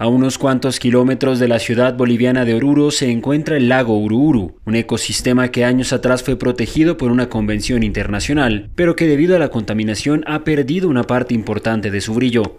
A unos cuantos kilómetros de la ciudad boliviana de Oruro se encuentra el lago Uruuru, un ecosistema que años atrás fue protegido por una convención internacional, pero que debido a la contaminación ha perdido una parte importante de su brillo.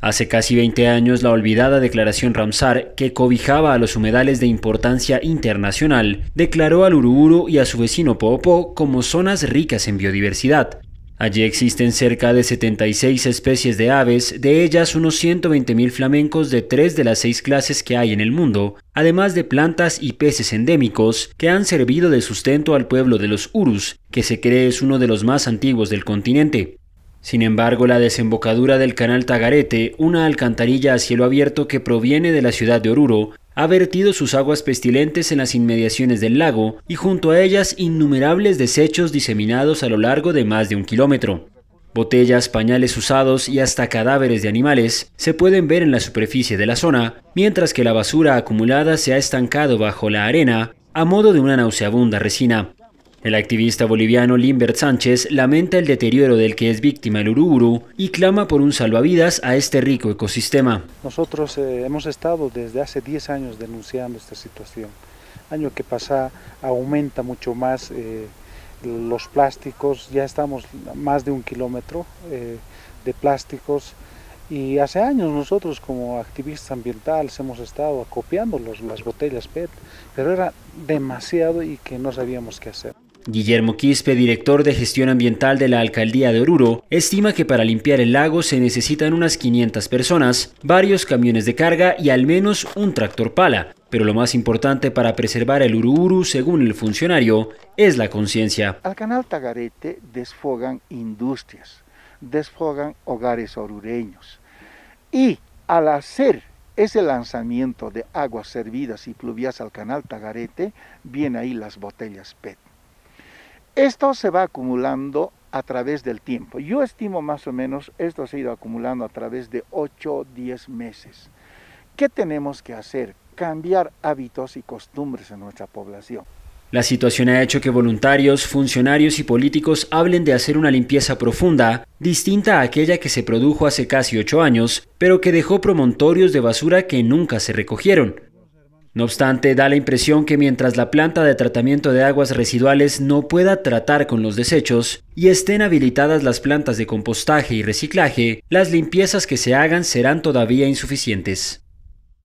Hace casi 20 años la olvidada declaración Ramsar, que cobijaba a los humedales de importancia internacional, declaró al Uruuru y a su vecino Popo como zonas ricas en biodiversidad, Allí existen cerca de 76 especies de aves, de ellas unos 120.000 flamencos de tres de las seis clases que hay en el mundo, además de plantas y peces endémicos que han servido de sustento al pueblo de los Urus, que se cree es uno de los más antiguos del continente. Sin embargo, la desembocadura del canal Tagarete, una alcantarilla a cielo abierto que proviene de la ciudad de Oruro, ha vertido sus aguas pestilentes en las inmediaciones del lago y junto a ellas innumerables desechos diseminados a lo largo de más de un kilómetro. Botellas, pañales usados y hasta cadáveres de animales se pueden ver en la superficie de la zona, mientras que la basura acumulada se ha estancado bajo la arena a modo de una nauseabunda resina. El activista boliviano Limbert Sánchez lamenta el deterioro del que es víctima el Uruburu y clama por un salvavidas a este rico ecosistema. Nosotros eh, hemos estado desde hace 10 años denunciando esta situación. Año que pasa aumenta mucho más eh, los plásticos, ya estamos más de un kilómetro eh, de plásticos. Y hace años nosotros como activistas ambientales hemos estado acopiando las botellas PET, pero era demasiado y que no sabíamos qué hacer. Guillermo Quispe, director de gestión ambiental de la alcaldía de Oruro, estima que para limpiar el lago se necesitan unas 500 personas, varios camiones de carga y al menos un tractor pala. Pero lo más importante para preservar el Uruuru, según el funcionario, es la conciencia. Al canal Tagarete desfogan industrias, desfogan hogares orureños. Y al hacer ese lanzamiento de aguas servidas y pluvias al canal Tagarete, viene ahí las botellas PET. Esto se va acumulando a través del tiempo. Yo estimo más o menos esto se ha ido acumulando a través de 8 o 10 meses. ¿Qué tenemos que hacer? Cambiar hábitos y costumbres en nuestra población. La situación ha hecho que voluntarios, funcionarios y políticos hablen de hacer una limpieza profunda, distinta a aquella que se produjo hace casi ocho años, pero que dejó promontorios de basura que nunca se recogieron. No obstante, da la impresión que mientras la planta de tratamiento de aguas residuales no pueda tratar con los desechos y estén habilitadas las plantas de compostaje y reciclaje, las limpiezas que se hagan serán todavía insuficientes.